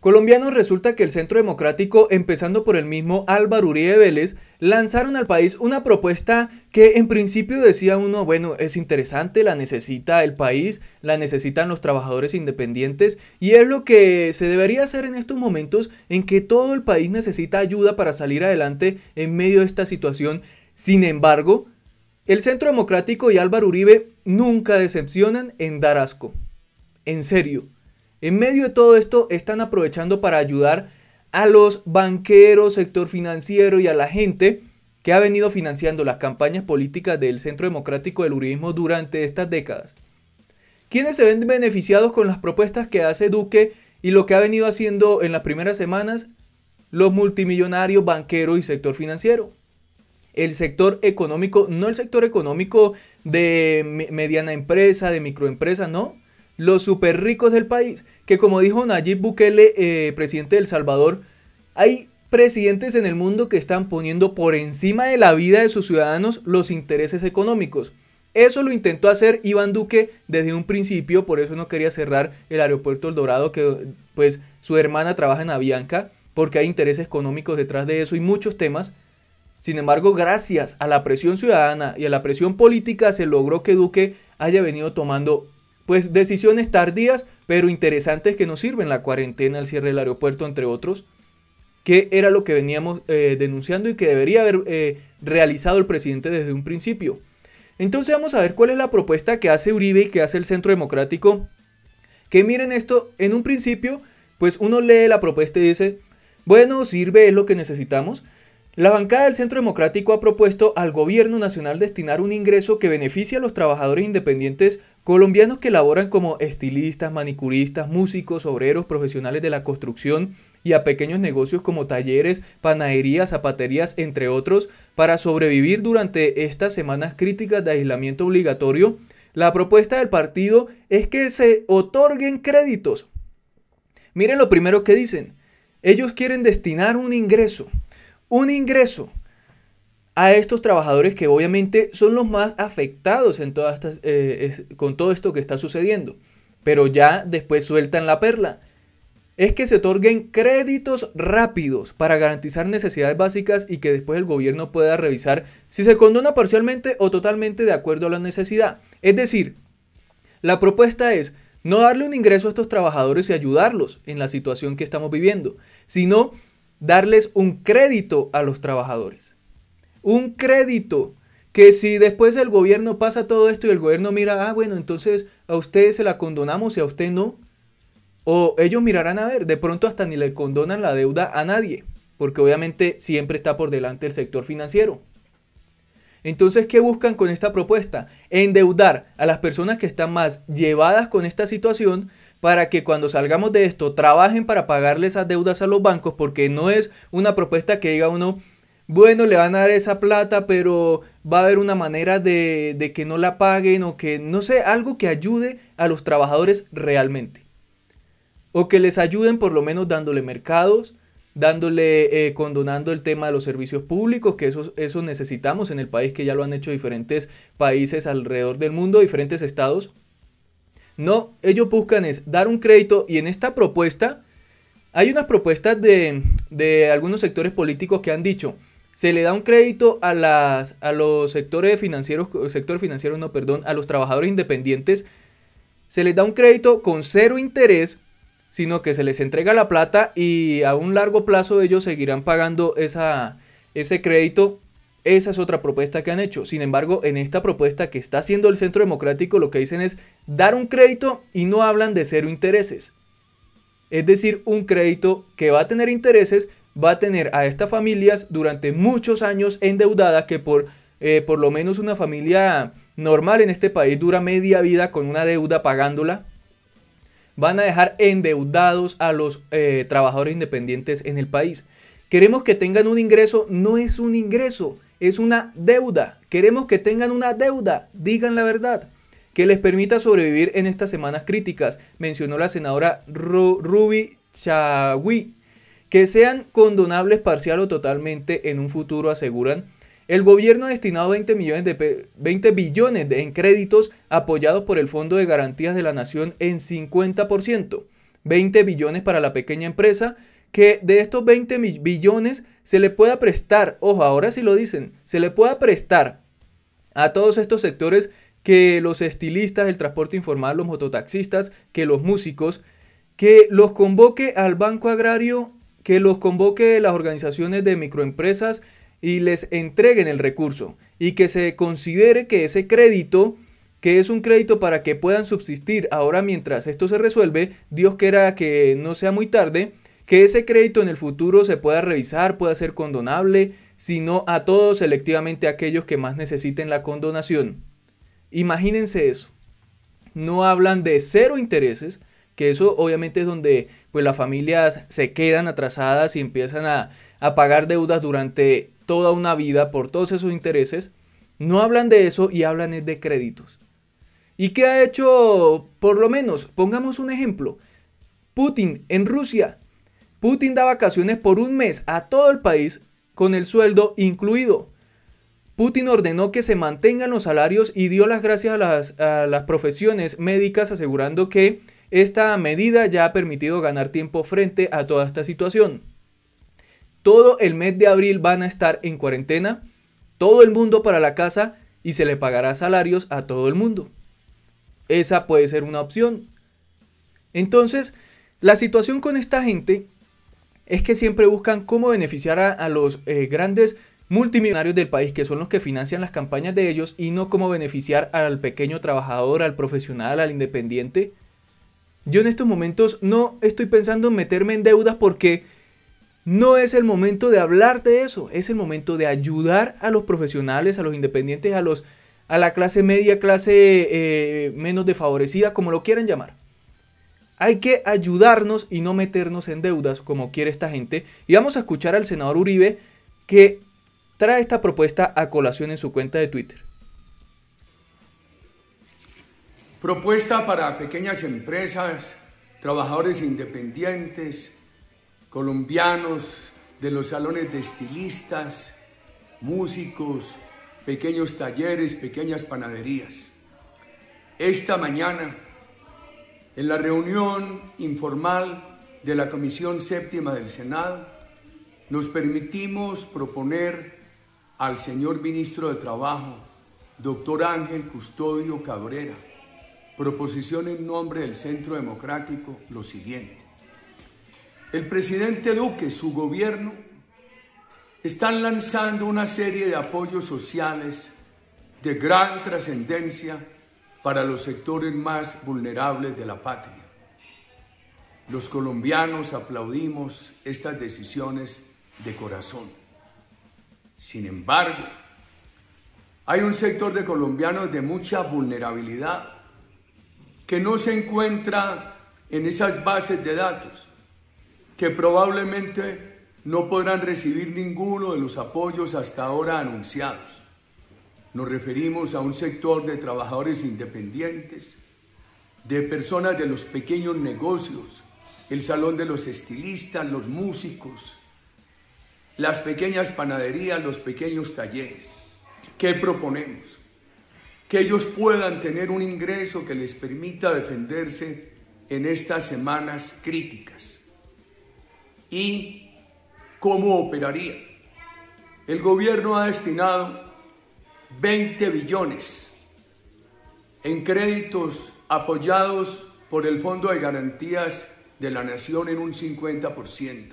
Colombianos resulta que el Centro Democrático, empezando por el mismo Álvaro Uribe Vélez, lanzaron al país una propuesta que en principio decía uno, bueno, es interesante, la necesita el país, la necesitan los trabajadores independientes y es lo que se debería hacer en estos momentos en que todo el país necesita ayuda para salir adelante en medio de esta situación. Sin embargo, el Centro Democrático y Álvaro Uribe nunca decepcionan en dar asco. En serio. En medio de todo esto, están aprovechando para ayudar a los banqueros, sector financiero y a la gente que ha venido financiando las campañas políticas del Centro Democrático del Uribismo durante estas décadas. ¿Quiénes se ven beneficiados con las propuestas que hace Duque y lo que ha venido haciendo en las primeras semanas? Los multimillonarios, banqueros y sector financiero. El sector económico, no el sector económico de mediana empresa, de microempresa, no los super ricos del país, que como dijo Nayib Bukele, eh, presidente de Salvador, hay presidentes en el mundo que están poniendo por encima de la vida de sus ciudadanos los intereses económicos. Eso lo intentó hacer Iván Duque desde un principio, por eso no quería cerrar el aeropuerto El Dorado, que pues su hermana trabaja en Avianca, porque hay intereses económicos detrás de eso y muchos temas. Sin embargo, gracias a la presión ciudadana y a la presión política se logró que Duque haya venido tomando pues decisiones tardías, pero interesantes que nos sirven, la cuarentena, el cierre del aeropuerto, entre otros, que era lo que veníamos eh, denunciando y que debería haber eh, realizado el presidente desde un principio. Entonces vamos a ver cuál es la propuesta que hace Uribe y que hace el Centro Democrático. Que miren esto, en un principio, pues uno lee la propuesta y dice, bueno, sirve, es lo que necesitamos, la bancada del Centro Democrático ha propuesto al gobierno nacional destinar un ingreso que beneficie a los trabajadores independientes colombianos que laboran como estilistas, manicuristas, músicos, obreros, profesionales de la construcción y a pequeños negocios como talleres, panaderías, zapaterías, entre otros, para sobrevivir durante estas semanas críticas de aislamiento obligatorio. La propuesta del partido es que se otorguen créditos. Miren lo primero que dicen. Ellos quieren destinar un ingreso un ingreso a estos trabajadores que obviamente son los más afectados en todas estas, eh, con todo esto que está sucediendo. Pero ya después sueltan la perla. Es que se otorguen créditos rápidos para garantizar necesidades básicas y que después el gobierno pueda revisar si se condona parcialmente o totalmente de acuerdo a la necesidad. Es decir, la propuesta es no darle un ingreso a estos trabajadores y ayudarlos en la situación que estamos viviendo, sino darles un crédito a los trabajadores. Un crédito que si después el gobierno pasa todo esto y el gobierno mira, ah, bueno, entonces a ustedes se la condonamos y a usted no. O ellos mirarán a ver, de pronto hasta ni le condonan la deuda a nadie, porque obviamente siempre está por delante el sector financiero. Entonces, ¿qué buscan con esta propuesta? Endeudar a las personas que están más llevadas con esta situación para que cuando salgamos de esto trabajen para pagarle esas deudas a los bancos, porque no es una propuesta que diga uno, bueno, le van a dar esa plata, pero va a haber una manera de, que no la paguen o que, no sé, algo que ayude a los trabajadores realmente. O que les ayuden por lo menos dándole mercados, dándole, eh, condonando el tema de los servicios públicos, que eso, eso necesitamos en el país, que ya lo han hecho diferentes países alrededor del mundo, diferentes estados. No, ellos buscan es dar un crédito y en esta propuesta hay unas propuestas de, algunos sectores políticos que han dicho, se le da un crédito a, las, a los sectores financieros, sector financiero, no, perdón, a los trabajadores independientes, se les da un crédito con cero interés, sino que se les entrega la plata y a un largo plazo ellos seguirán pagando esa, ese crédito esa es otra propuesta que han hecho. Sin embargo, en esta propuesta que está haciendo el Centro Democrático, lo que dicen es dar un crédito y no hablan de cero intereses. Es decir, un crédito que va a tener intereses, va a tener a estas familias durante muchos años endeudadas que por, eh, por lo menos una familia normal en este país dura media vida con una deuda pagándola. Van a dejar endeudados a los eh, trabajadores independientes en el país. Queremos que tengan un ingreso, no es un ingreso, es una deuda. Queremos que tengan una deuda, digan la verdad, que les permita sobrevivir en estas semanas críticas, mencionó la senadora Ruby Chawi. Que sean condonables parcial o totalmente en un futuro, aseguran. El gobierno ha destinado 20, millones de 20 billones en créditos apoyados por el Fondo de Garantías de la Nación en 50%, 20 billones para la pequeña empresa que de estos 20 billones se le pueda prestar, ojo, ahora sí lo dicen, se le pueda prestar a todos estos sectores que los estilistas, el transporte informal, los mototaxistas, que los músicos, que los convoque al Banco Agrario, que los convoque las organizaciones de microempresas y les entreguen el recurso y que se considere que ese crédito que es un crédito para que puedan subsistir ahora mientras esto se resuelve, Dios quiera que no sea muy tarde, que ese crédito en el futuro se pueda revisar, pueda ser condonable, sino a todos selectivamente aquellos que más necesiten la condonación. Imagínense eso. No hablan de cero intereses, que eso obviamente es donde pues, las familias se quedan atrasadas y empiezan a, a pagar deudas durante toda una vida por todos esos intereses. No hablan de eso y hablan de créditos. ¿Y qué ha hecho, por lo menos, pongamos un ejemplo? Putin en Rusia Putin da vacaciones por un mes a todo el país con el sueldo incluido. Putin ordenó que se mantengan los salarios y dio las gracias a las, profesiones médicas asegurando que esta medida ya ha permitido ganar tiempo frente a toda esta situación. Todo el mes de abril van a estar en cuarentena, todo el mundo para la casa y se le pagará salarios a todo el mundo. Esa puede ser una opción. Entonces, la situación con esta gente es que siempre buscan cómo beneficiar a, los eh, grandes multimillonarios del país, que son los que financian las campañas de ellos, y no cómo beneficiar al pequeño trabajador, al profesional, al independiente. Yo en estos momentos no estoy pensando en meterme en deudas porque no es el momento de hablar de eso, es el momento de ayudar a los profesionales, a los independientes, a los a la clase media, clase eh, menos desfavorecida, como lo quieran llamar. Hay que ayudarnos y no meternos en deudas como quiere esta gente. Y vamos a escuchar al senador Uribe que trae esta propuesta a colación en su cuenta de Twitter. Propuesta para pequeñas empresas, trabajadores independientes, colombianos de los salones de estilistas, músicos, pequeños talleres, pequeñas panaderías. Esta mañana en la reunión informal de la Comisión Séptima del Senado, nos permitimos proponer al señor ministro de Trabajo, doctor Ángel Custodio Cabrera, proposición en nombre del Centro Democrático lo siguiente. El presidente Duque, su gobierno, están lanzando una serie de apoyos sociales de gran trascendencia para los sectores más vulnerables de la patria. Los colombianos aplaudimos estas decisiones de corazón. Sin embargo, hay un sector de colombianos de mucha vulnerabilidad que no se encuentra en esas bases de datos, que probablemente no podrán recibir ninguno de los apoyos hasta ahora anunciados. Nos referimos a un sector de trabajadores independientes, de personas de los pequeños negocios, el salón de los estilistas, los músicos, las pequeñas panaderías, los pequeños talleres. ¿Qué proponemos? Que ellos puedan tener un ingreso que les permita defenderse en estas semanas críticas. ¿Y cómo operaría? El gobierno ha destinado 20 billones en créditos apoyados por el Fondo de Garantías de la Nación en un 50%.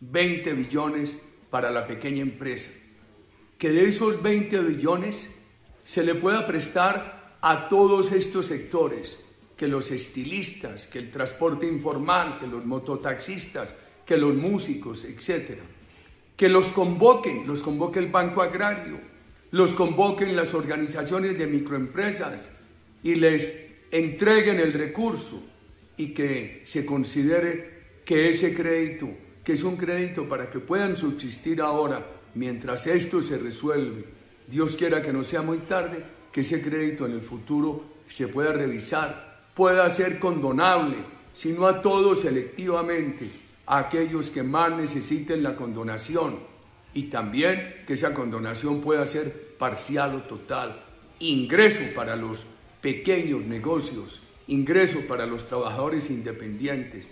20 billones para la pequeña empresa. Que de esos 20 billones se le pueda prestar a todos estos sectores, que los estilistas, que el transporte informal, que los mototaxistas, que los músicos, etc. Que los convoquen, los convoque el Banco Agrario, los convoquen las organizaciones de microempresas y les entreguen el recurso y que se considere que ese crédito, que es un crédito para que puedan subsistir ahora mientras esto se resuelve, Dios quiera que no sea muy tarde, que ese crédito en el futuro se pueda revisar, pueda ser condonable, sino a todos selectivamente, a aquellos que más necesiten la condonación y también que esa condonación pueda ser parcial o total, ingreso para los pequeños negocios, ingreso para los trabajadores independientes,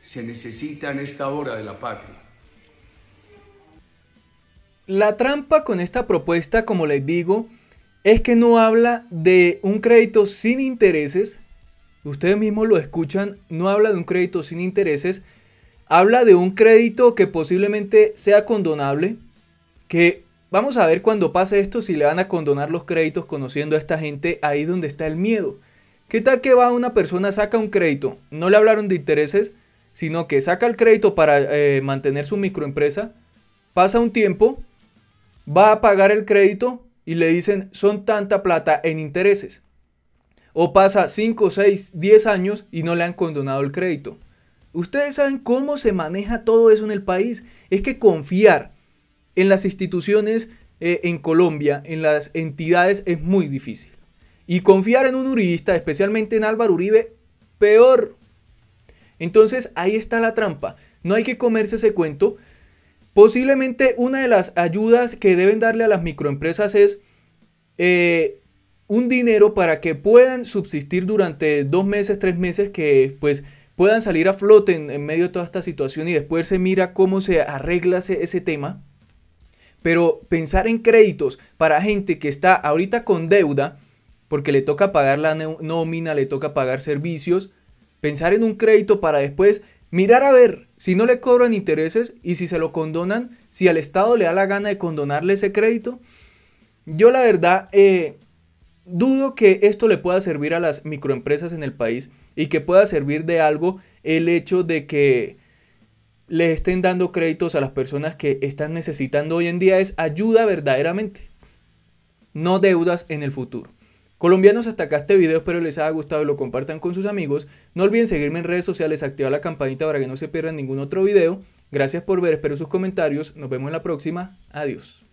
se necesita en esta hora de la patria. La trampa con esta propuesta, como les digo, es que no habla de un crédito sin intereses. Ustedes mismos lo escuchan, no habla de un crédito sin intereses, habla de un crédito que posiblemente sea condonable, que vamos a ver cuando pase esto si le van a condonar los créditos conociendo a esta gente, ahí donde está el miedo. ¿Qué tal que va una persona, saca un crédito, no le hablaron de intereses, sino que saca el crédito para eh, mantener su microempresa, pasa un tiempo, va a pagar el crédito y le dicen son tanta plata en intereses. O pasa 5, 6, 10 años y no le han condonado el crédito. Ustedes saben cómo se maneja todo eso en el país. Es que confiar en las instituciones eh, en Colombia, en las entidades, es muy difícil. Y confiar en un uribista, especialmente en Álvaro Uribe, peor. Entonces ahí está la trampa. No hay que comerse ese cuento. Posiblemente una de las ayudas que deben darle a las microempresas es eh, un dinero para que puedan subsistir durante dos meses, tres meses que pues puedan salir a flote en, medio de toda esta situación y después se mira cómo se arregla ese, tema. Pero pensar en créditos para gente que está ahorita con deuda, porque le toca pagar la nómina, le toca pagar servicios, pensar en un crédito para después mirar a ver si no le cobran intereses y si se lo condonan, si al Estado le da la gana de condonarle ese crédito. Yo la verdad eh, dudo que esto le pueda servir a las microempresas en el país y que pueda servir de algo el hecho de que le estén dando créditos a las personas que están necesitando hoy en día es ayuda verdaderamente, no deudas en el futuro. Colombianos, hasta acá este video, espero les haya gustado y lo compartan con sus amigos. No olviden seguirme en redes sociales, activar la campanita para que no se pierdan ningún otro video. Gracias por ver, espero sus comentarios, nos vemos en la próxima, adiós.